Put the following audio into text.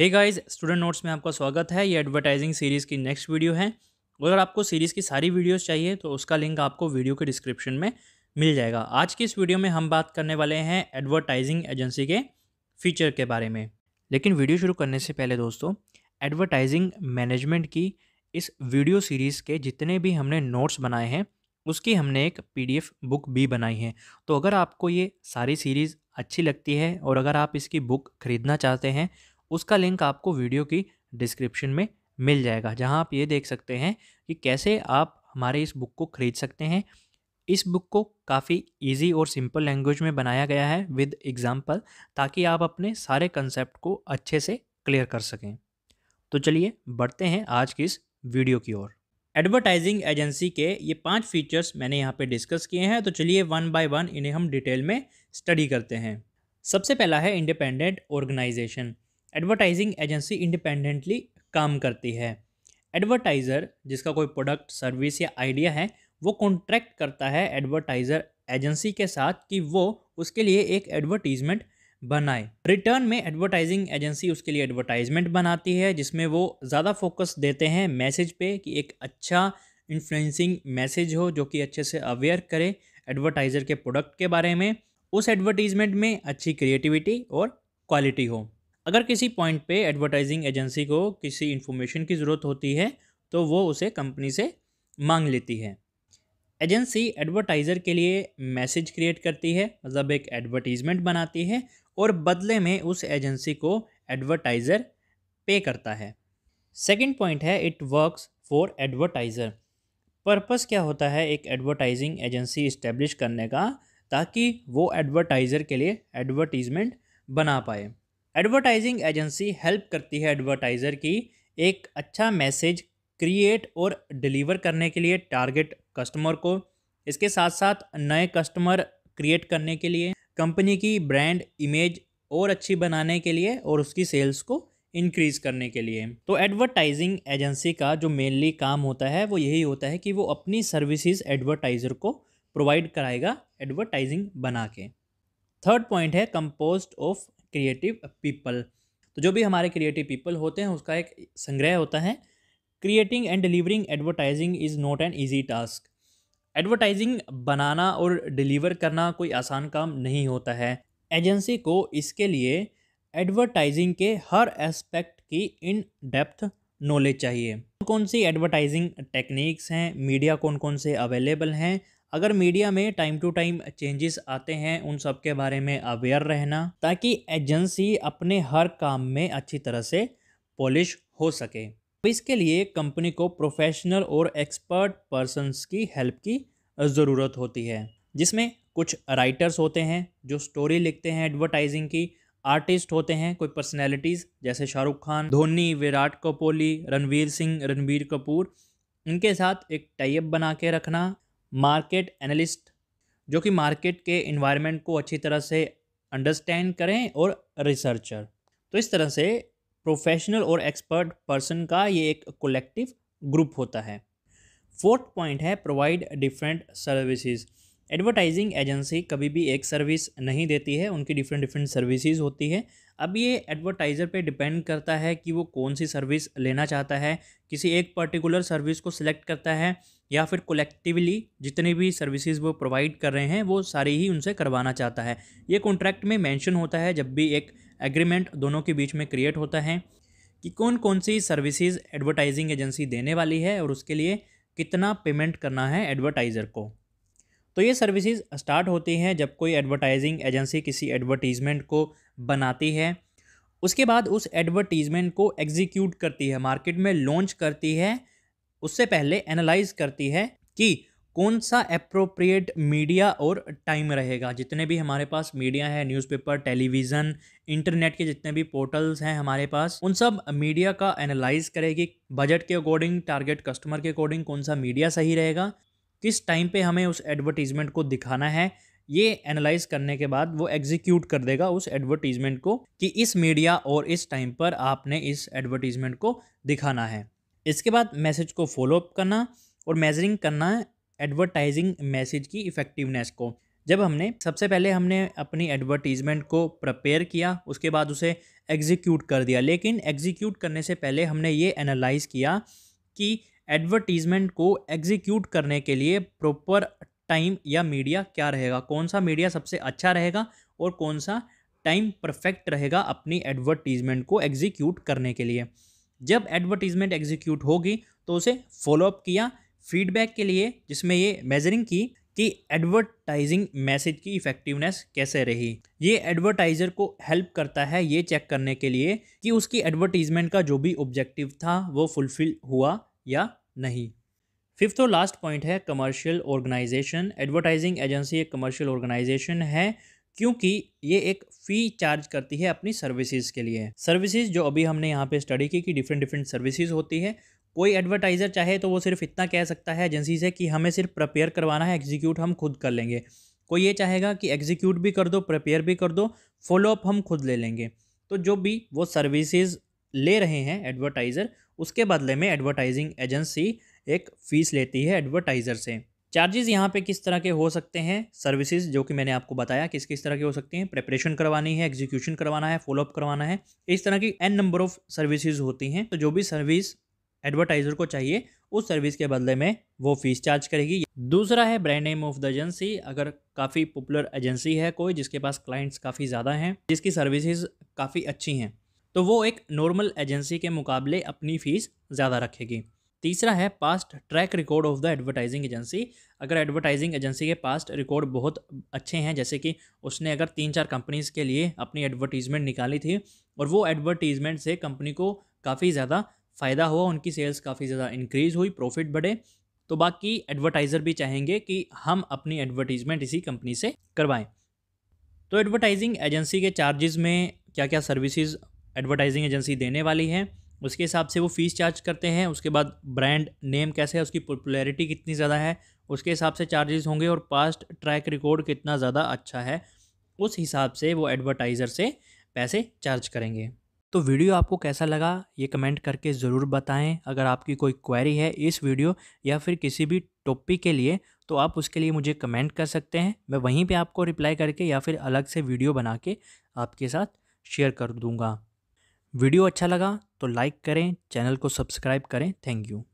hey guys student notes में आपका स्वागत है ये एडवर्टाइजिंग सीरीज़ की नेक्स्ट वीडियो है अगर आपको सीरीज़ की सारी वीडियोस चाहिए तो उसका लिंक आपको वीडियो के डिस्क्रिप्शन में मिल जाएगा आज की इस वीडियो में हम बात करने वाले हैं एडवर्टाइजिंग एजेंसी के फीचर के बारे में लेकिन वीडियो शुरू करने से पहले दोस्तों एडवर्टाइजिंग मैनेजमेंट की इस वीडियो सीरीज़ के जितने भी हमने नोट्स बनाए हैं उसकी हमने एक पी बुक भी बनाई है तो अगर आपको ये सारी सीरीज़ अच्छी लगती है और अगर आप इसकी बुक खरीदना चाहते हैं उसका लिंक आपको वीडियो की डिस्क्रिप्शन में मिल जाएगा जहां आप ये देख सकते हैं कि कैसे आप हमारे इस बुक को ख़रीद सकते हैं इस बुक को काफ़ी इजी और सिंपल लैंग्वेज में बनाया गया है विद एग्ज़ाम्पल ताकि आप अपने सारे कंसेप्ट को अच्छे से क्लियर कर सकें तो चलिए बढ़ते हैं आज की इस वीडियो की ओर एडवर्टाइजिंग एजेंसी के ये पांच फीचर्स मैंने यहाँ पे डिस्कस किए हैं तो चलिए वन बाय वन इन्हें हम डिटेल में स्टडी करते हैं सबसे पहला है independent organisation advertising agency independently काम करती है एडवर्टाइज़र जिसका कोई प्रोडक्ट सर्विस या आइडिया है वो कॉन्ट्रैक्ट करता है एडवर्टाइज़र एजेंसी के साथ कि वो उसके लिए एक एडवर्टीज़मेंट बनाए रिटर्न में एडवर्टाइजिंग एजेंसी उसके लिए एडवर्टाइजमेंट बनाती है जिसमें वो ज़्यादा फोकस देते हैं मैसेज पे कि एक अच्छा इन्फ्लुएंसिंग मैसेज हो जो कि अच्छे से अवेयर करे एडवर्टाइज़र के प्रोडक्ट के बारे में उस एडवर्टीज़मेंट में अच्छी क्रिएटिविटी और क्वालिटी हो अगर किसी पॉइंट पे एडवर्टाइजिंग एजेंसी को किसी इन्फॉर्मेशन की ज़रूरत होती है तो वो उसे कंपनी से मांग लेती है एजेंसी एडवर्टाइज़र के लिए मैसेज क्रिएट करती है मतलब एक एडवर्टीज़मेंट बनाती है और बदले में उस एजेंसी को एडवर्टाइज़र पे करता है सेकंड पॉइंट है it works for advertiser purpose क्या होता है एक एडवर्टाइजिंग एजेंसी इस्टेब्लिश करने का ताकि वो एडवर्टाइज़र के लिए एडवर्टीज़मेंट बना पाए एडवर्टाइजिंग एजेंसी हेल्प करती है एडवर्टाइज़र की एक अच्छा मैसेज क्रिएट और डिलीवर करने के लिए टारगेट कस्टमर को इसके साथ साथ नए कस्टमर क्रिएट करने के लिए कंपनी की ब्रांड इमेज और अच्छी बनाने के लिए और उसकी सेल्स को इंक्रीज़ करने के लिए तो एडवर्टाइजिंग एजेंसी का जो मेनली काम होता है वो यही होता है कि वो अपनी सर्विसेज एडवर्टाइज़र को प्रोवाइड कराएगा एडवर्टाइजिंग बना के थर्ड पॉइंट है कंपोस्ट ऑफ क्रिएटिव पीपल तो जो भी हमारे क्रिएटिव पीपल होते हैं उसका एक संग्रह होता है creating and delivering advertising is not an easy task advertising बनाना और डिलीवर करना कोई आसान काम नहीं होता है एजेंसी को इसके लिए एडवर्टाइजिंग के हर एस्पेक्ट की इन डेप्थ नॉलेज चाहिए कौन कौन सी एडवर्टाइजिंग टेक्निक्स हैं मीडिया कौन कौन से अवेलेबल हैं अगर मीडिया में टाइम टू टाइम चेंजेस आते हैं उन सब के बारे में अवेयर रहना ताकि एजेंसी अपने हर काम में अच्छी तरह से पॉलिश हो सके तो इसके लिए कंपनी को प्रोफेशनल और एक्सपर्ट पर्सनस की हेल्प की ज़रूरत होती है जिसमें कुछ राइटर्स होते हैं जो स्टोरी लिखते हैं एडवर्टाइजिंग की आर्टिस्ट होते हैं कोई पर्सनैलिटीज़ जैसे शाहरुख खान धोनी विराट कोहली रणवीर सिंह रणवीर कपूर इनके साथ एक टाइप बना के रखना मार्केट एनालिस्ट जो कि मार्केट के इन्वायरमेंट को अच्छी तरह से अंडरस्टैंड करें और रिसर्चर तो इस तरह से प्रोफेशनल और एक्सपर्ट पर्सन का ये एक कोलेक्टिव ग्रुप होता है फोर्थ पॉइंट है provide different services advertising agency कभी भी एक सर्विस नहीं देती है उनकी डिफरेंट डिफरेंट सर्विसेज होती है अब ये एडवर्टाइज़र पे डिपेंड करता है कि वो कौन सी सर्विस लेना चाहता है किसी एक पर्टिकुलर सर्विस को सिलेक्ट करता है या फिर कलेक्टिवली जितनी भी सर्विसेज वो प्रोवाइड कर रहे हैं वो सारी ही उनसे करवाना चाहता है ये कॉन्ट्रैक्ट में मेंशन होता है जब भी एक एग्रीमेंट दोनों के बीच में क्रिएट होता है कि कौन कौन सी सर्विसेज एडवर्टाइजिंग एजेंसी देने वाली है और उसके लिए कितना पेमेंट करना है एडवर्टाइज़र को तो ये सर्विसेज स्टार्ट होती हैं जब कोई एडवर्टाइजिंग एजेंसी किसी एडवर्टीज़मेंट को बनाती है उसके बाद उस एडवर्टीज़मेंट को एग्जीक्यूट करती है मार्केट में लॉन्च करती है उससे पहले एनालाइज करती है कि कौन सा अप्रोप्रिएट मीडिया और टाइम रहेगा जितने भी हमारे पास मीडिया है न्यूज़पेपर टेलीविज़न इंटरनेट के जितने भी पोर्टल्स हैं हमारे पास उन सब मीडिया का एनालाइज करेगी बजट के अकॉर्डिंग टारगेट कस्टमर के अकॉर्डिंग कौन सा मीडिया सही रहेगा किस टाइम पे हमें उस एडवर्टीज़मेंट को दिखाना है ये एनालाइज करने के बाद वो एग्जीक्यूट कर देगा उस एडवर्टीज़मेंट को कि इस मीडिया और इस टाइम पर आपने इस एडवर्टीज़मेंट को दिखाना है इसके बाद मैसेज को फॉलोअप करना और मेजरिंग करना एडवर्टाइजिंग मैसेज की इफ़ेक्टिवनेस को जब हमने सबसे पहले हमने अपनी एडवर्टीज़मेंट को प्रपेयर किया उसके बाद उसे एग्जीक्यूट कर दिया लेकिन एग्जीक्यूट करने से पहले हमने ये एनालाइज़ किया कि एडवर्टीजमेंट को एग्जीक्यूट करने के लिए प्रॉपर टाइम या मीडिया क्या रहेगा कौन सा मीडिया सबसे अच्छा रहेगा और कौन सा टाइम परफेक्ट रहेगा अपनी एडवर्टीजमेंट को एग्जीक्यूट करने के लिए जब एडवर्टीजमेंट एग्जीक्यूट होगी तो उसे फॉलोअप किया फीडबैक के लिए जिसमें ये मेजरिंग की कि एडवर्टाइजिंग मैसेज की इफ़ेक्टिवनेस कैसे रही ये एडवर्टाइज़र को हेल्प करता है ये चेक करने के लिए कि उसकी एडवर्टीजमेंट का जो भी ऑब्जेक्टिव था वो फुलफ़िल हुआ या नहीं फिफ्थ और लास्ट पॉइंट है कमर्शियल ऑर्गेनाइजेशन एडवर्टाइजिंग एजेंसी एक कमर्शियल ऑर्गेनाइजेशन है क्योंकि ये एक फ़ी चार्ज करती है अपनी सर्विसेज के लिए सर्विसेज जो अभी हमने यहाँ पे स्टडी की कि डिफरेंट डिफरेंट सर्विसेज होती है कोई एडवर्टाइज़र चाहे तो वो सिर्फ इतना कह सकता है एजेंसी से कि हमें सिर्फ प्रपेयर करवाना है एग्जीक्यूट हम खुद कर लेंगे कोई ये चाहेगा कि एग्जीक्यूट भी कर दो प्रपेयर भी कर दो फॉलोअप हम खुद ले लेंगे तो जो भी वो सर्विसेज ले रहे हैं एडवर्टाइज़र उसके बदले में एडवर्टाइजिंग एजेंसी एक फ़ीस लेती है एडवर्टाइज़र से चार्जेस यहाँ पे किस तरह के हो सकते हैं सर्विसेज जो कि मैंने आपको बताया किस किस तरह के हो सकते हैं प्रेपरेशन करवानी है एग्जीक्यूशन करवाना है फॉलोअप करवाना है इस तरह की एन नंबर ऑफ़ सर्विसेज होती हैं तो जो भी सर्विस एडवर्टाइज़र को चाहिए उस सर्विस के बदले में वो फीस चार्ज करेगी दूसरा है brand name of the agency अगर काफ़ी पॉपुलर एजेंसी है कोई जिसके पास क्लाइंट्स काफ़ी ज़्यादा हैं जिसकी सर्विसेज काफ़ी अच्छी हैं तो वो एक नॉर्मल एजेंसी के मुकाबले अपनी फ़ीस ज़्यादा रखेगी तीसरा है past track record of the advertising agency अगर एडवर्टाइजिंग एजेंसी के पास्ट रिकॉर्ड बहुत अच्छे हैं जैसे कि उसने अगर तीन चार कंपनीज के लिए अपनी एडवर्टीज़मेंट निकाली थी और वो एडवर्टीज़मेंट से कंपनी को काफ़ी ज़्यादा फ़ायदा हुआ उनकी सेल्स काफ़ी ज़्यादा इंक्रीज़ हुई प्रॉफिट बढ़े तो बाकी एडवर्टाइज़र भी चाहेंगे कि हम अपनी एडवर्टीज़मेंट इसी कंपनी से करवाएं तो एडवर्टाइजिंग एजेंसी के चार्जेस में क्या क्या सर्विसेज एडवर्टाइजिंग एजेंसी देने वाली है उसके हिसाब से वो फ़ीस चार्ज करते हैं उसके बाद ब्रांड नेम कैसे है उसकी पॉपुलैरिटी कितनी ज़्यादा है उसके हिसाब से चार्जेस होंगे और पास्ट ट्रैक रिकॉर्ड कितना ज़्यादा अच्छा है उस हिसाब से वो एडवर्टाइज़र से पैसे चार्ज करेंगे तो वीडियो आपको कैसा लगा ये कमेंट करके ज़रूर बताएं अगर आपकी कोई क्वेरी है इस वीडियो या फिर किसी भी टॉपिक के लिए तो आप उसके लिए मुझे कमेंट कर सकते हैं मैं वहीं पे आपको रिप्लाई करके या फिर अलग से वीडियो बना के आपके साथ शेयर कर दूंगा वीडियो अच्छा लगा तो लाइक करें चैनल को सब्सक्राइब करें थैंक यू